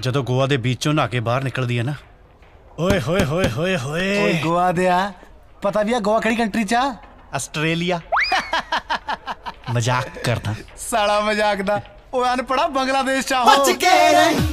ਜਦੋਂ ਗੋਆ ਦੇ ਵਿੱਚੋਂ ਨਹਾ ਕੇ ਬਾਹਰ ਨਿਕਲਦੀ ਹੈ ਨਾ ਓਏ ਹੋਏ ਹੋਏ ਹੋਏ ਹੋਏ ਓਏ ਗੋਆ ਦੇ ਆ ਪਤਾ ਵੀ ਆ ਗੋਆ ਕਿਹੜੀ ਕੰਟਰੀ ਚ ਆ ਆਸਟ੍ਰੇਲੀਆ ਮਜ਼ਾਕ ਕਰਦਾ ਸਾਲਾ ਮਜ਼ਾਕ ਦਾ ਓਏ ਅਨਪੜਾ ਬੰਗਲਾਦੇਸ਼ ਚ ਆ ਹੋ ਬਚ ਕੇ ਰਹੀ